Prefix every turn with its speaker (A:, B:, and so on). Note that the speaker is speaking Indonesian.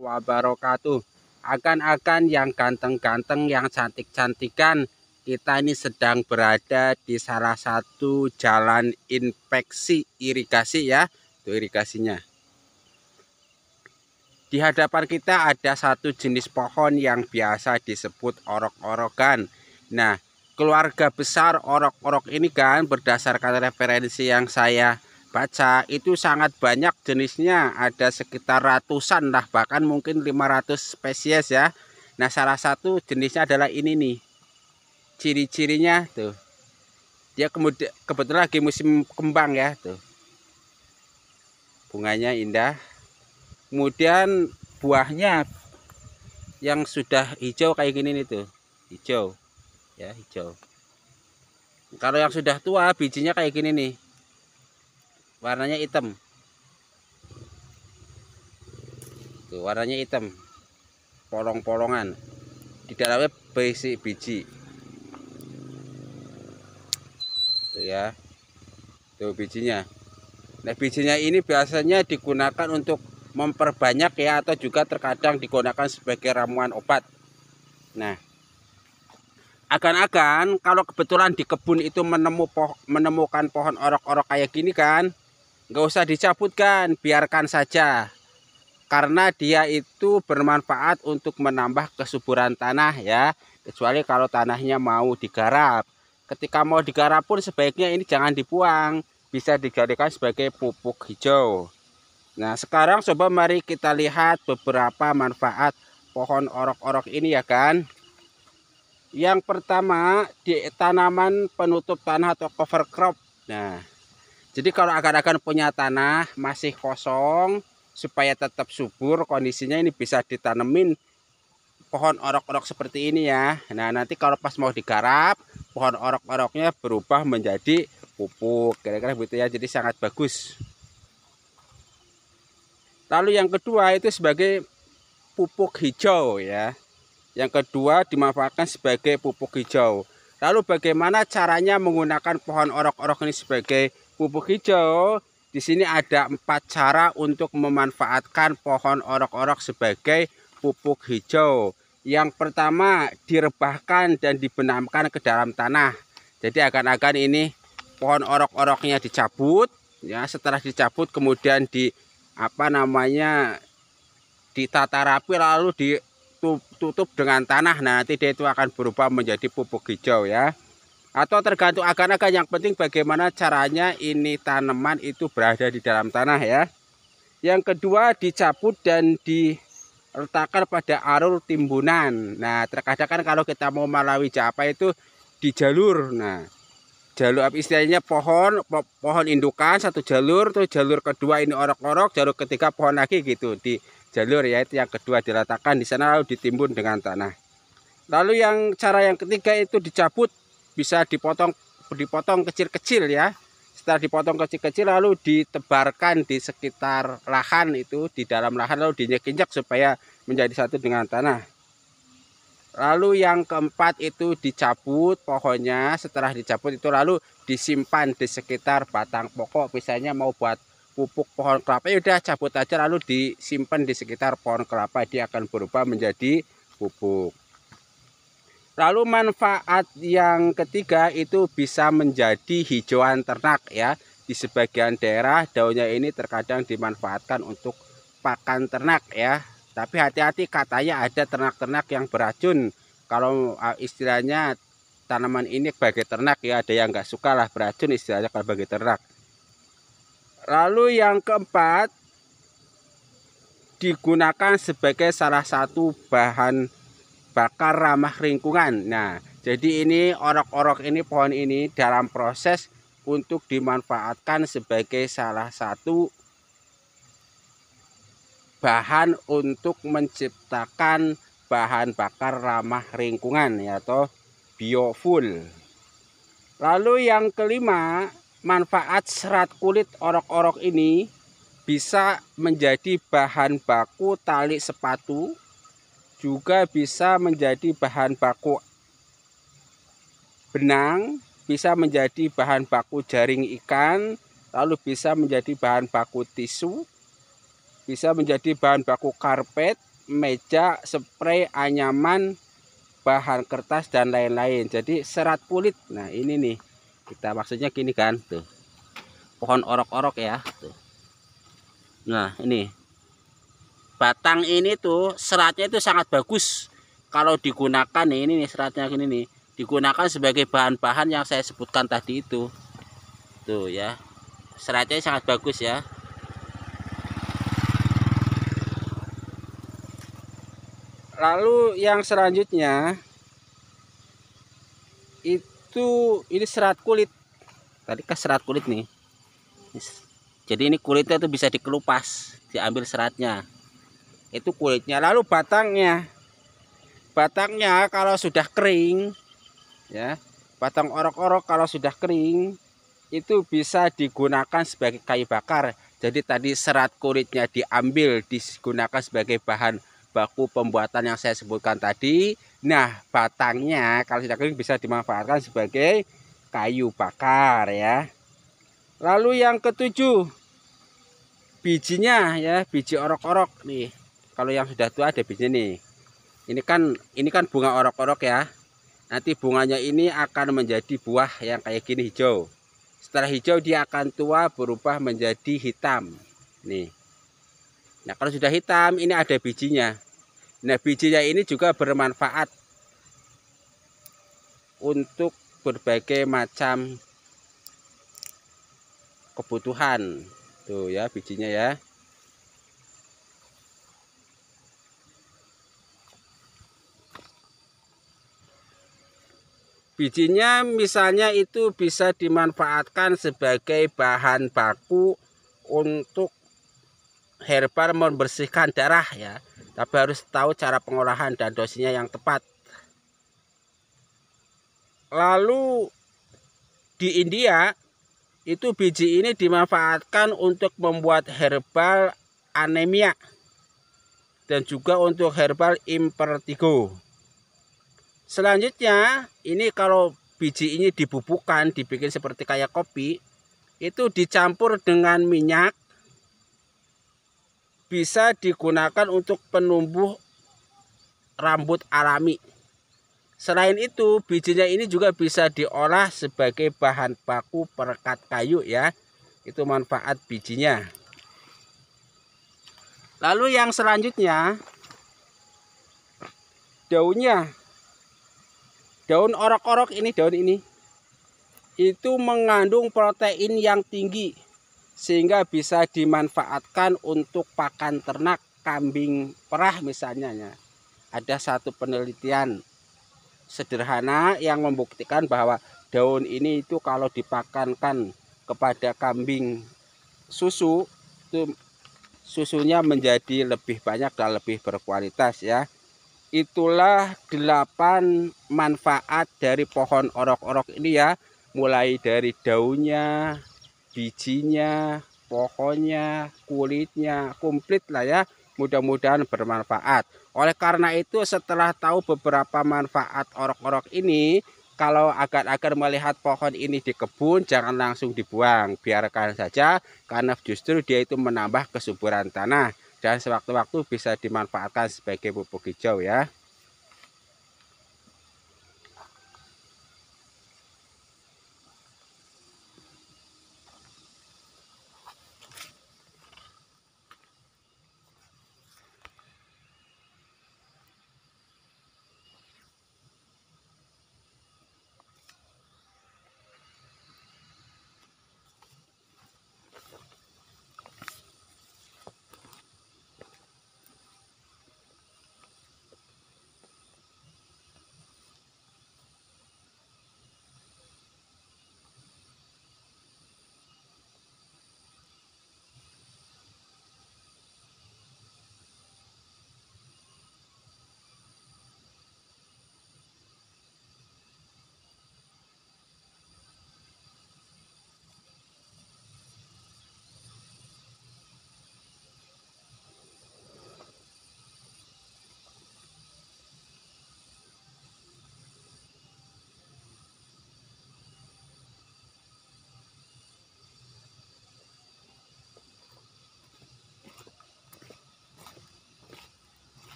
A: wabarakatuh. Akan-akan yang ganteng-ganteng, yang cantik-cantikan, kita ini sedang berada di salah satu jalan infeksi irigasi ya. Itu irigasinya. Di hadapan kita ada satu jenis pohon yang biasa disebut orok-orokan. Nah, keluarga besar orok-orok ini kan berdasarkan referensi yang saya baca itu sangat banyak jenisnya ada sekitar ratusan lah bahkan mungkin 500 spesies ya nah salah satu jenisnya adalah ini nih ciri-cirinya tuh dia kemudian kebetulan lagi musim kembang ya tuh bunganya indah kemudian buahnya yang sudah hijau kayak gini nih tuh hijau ya hijau kalau yang sudah tua bijinya kayak gini nih warnanya hitam tuh warnanya hitam polong-polongan di dalamnya berisi biji tuh ya tuh bijinya nah bijinya ini biasanya digunakan untuk memperbanyak ya atau juga terkadang digunakan sebagai ramuan obat nah akan-akan kalau kebetulan di kebun itu menemu poh menemukan pohon orok-orok kayak gini kan nggak usah dicabutkan biarkan saja karena dia itu bermanfaat untuk menambah kesuburan tanah ya kecuali kalau tanahnya mau digarap ketika mau digarap pun sebaiknya ini jangan dibuang bisa dijadikan sebagai pupuk hijau nah sekarang coba mari kita lihat beberapa manfaat pohon orok-orok ini ya kan yang pertama di tanaman penutup tanah atau cover crop nah jadi kalau akan-akan punya tanah masih kosong supaya tetap subur kondisinya ini bisa ditanemin pohon orok-orok seperti ini ya. Nah nanti kalau pas mau digarap pohon orok-oroknya berubah menjadi pupuk kira-kira begitu ya. Jadi sangat bagus. Lalu yang kedua itu sebagai pupuk hijau ya. Yang kedua dimanfaatkan sebagai pupuk hijau. Lalu bagaimana caranya menggunakan pohon orok-orok ini sebagai pupuk hijau. Di sini ada empat cara untuk memanfaatkan pohon orok-orok sebagai pupuk hijau. Yang pertama direbahkan dan dibenamkan ke dalam tanah. Jadi akan-akan ini pohon orok-oroknya dicabut, ya setelah dicabut kemudian di apa namanya ditata rapi lalu ditutup dengan tanah. Nah, nanti dia itu akan berubah menjadi pupuk hijau ya atau tergantung akan-akan yang penting bagaimana caranya ini tanaman itu berada di dalam tanah ya yang kedua dicabut dan diletakkan pada arur timbunan nah terkadang kan kalau kita mau malawi apa itu di jalur nah jalur apa istilahnya pohon po pohon indukan satu jalur terus jalur kedua ini orok-orok jalur ketiga pohon lagi gitu di jalur ya itu yang kedua diletakkan di sana lalu ditimbun dengan tanah lalu yang cara yang ketiga itu dicabut bisa dipotong dipotong kecil-kecil ya setelah dipotong kecil-kecil lalu ditebarkan di sekitar lahan itu di dalam lahan lalu diinjak-injak supaya menjadi satu dengan tanah lalu yang keempat itu dicabut pohonnya setelah dicabut itu lalu disimpan di sekitar batang pokok misalnya mau buat pupuk pohon kelapa ya udah cabut aja lalu disimpan di sekitar pohon kelapa dia akan berubah menjadi pupuk Lalu manfaat yang ketiga itu bisa menjadi hijauan ternak ya. Di sebagian daerah daunnya ini terkadang dimanfaatkan untuk pakan ternak ya. Tapi hati-hati katanya ada ternak-ternak yang beracun. Kalau ah, istilahnya tanaman ini sebagai ternak ya ada yang nggak suka lah beracun istilahnya kalau bagi ternak. Lalu yang keempat digunakan sebagai salah satu bahan bakar ramah lingkungan. Nah, jadi ini orok-orok ini pohon ini dalam proses untuk dimanfaatkan sebagai salah satu bahan untuk menciptakan bahan bakar ramah lingkungan atau biofuel. Lalu yang kelima, manfaat serat kulit orok-orok ini bisa menjadi bahan baku tali sepatu juga bisa menjadi bahan baku benang, bisa menjadi bahan baku jaring ikan, lalu bisa menjadi bahan baku tisu, bisa menjadi bahan baku karpet, meja, spray, anyaman, bahan kertas dan lain-lain. Jadi serat kulit. Nah, ini nih. Kita maksudnya gini kan, tuh. Pohon orok-orok ya, tuh. Nah, ini batang ini tuh seratnya itu sangat bagus kalau digunakan nih, ini nih seratnya ini nih digunakan sebagai bahan-bahan yang saya sebutkan tadi itu tuh ya seratnya sangat bagus ya lalu yang selanjutnya itu ini serat kulit tadi kan serat kulit nih jadi ini kulitnya itu bisa dikelupas diambil seratnya itu kulitnya lalu batangnya batangnya kalau sudah kering ya batang orok-orok kalau sudah kering itu bisa digunakan sebagai kayu bakar jadi tadi serat kulitnya diambil digunakan sebagai bahan baku pembuatan yang saya sebutkan tadi nah batangnya kalau sudah kering bisa dimanfaatkan sebagai kayu bakar ya lalu yang ketujuh bijinya ya biji orok-orok nih kalau yang sudah tua ada bijinya nih ini kan ini kan bunga orok-orok ya nanti bunganya ini akan menjadi buah yang kayak gini hijau setelah hijau dia akan tua berubah menjadi hitam nih nah kalau sudah hitam ini ada bijinya nah bijinya ini juga bermanfaat untuk berbagai macam kebutuhan tuh ya bijinya ya Bijinya misalnya itu bisa dimanfaatkan sebagai bahan baku untuk herbal membersihkan darah ya. Tapi harus tahu cara pengolahan dan dosisnya yang tepat. Lalu di India itu biji ini dimanfaatkan untuk membuat herbal anemia dan juga untuk herbal impertigo. Selanjutnya, ini kalau biji ini dibubukan dibikin seperti kayak kopi, itu dicampur dengan minyak bisa digunakan untuk penumbuh rambut alami. Selain itu, bijinya ini juga bisa diolah sebagai bahan baku perekat kayu ya. Itu manfaat bijinya. Lalu yang selanjutnya daunnya daun orok-orok ini daun ini itu mengandung protein yang tinggi sehingga bisa dimanfaatkan untuk pakan ternak kambing perah misalnya ya. Ada satu penelitian sederhana yang membuktikan bahwa daun ini itu kalau dipakankan kepada kambing susu itu susunya menjadi lebih banyak dan lebih berkualitas ya itulah delapan manfaat dari pohon orok-orok ini ya mulai dari daunnya bijinya pohonnya kulitnya komplit lah ya mudah-mudahan bermanfaat oleh karena itu setelah tahu beberapa manfaat orok-orok ini kalau agar-agar melihat pohon ini di kebun jangan langsung dibuang biarkan saja karena justru dia itu menambah kesuburan tanah dan sewaktu-waktu bisa dimanfaatkan sebagai pupuk hijau ya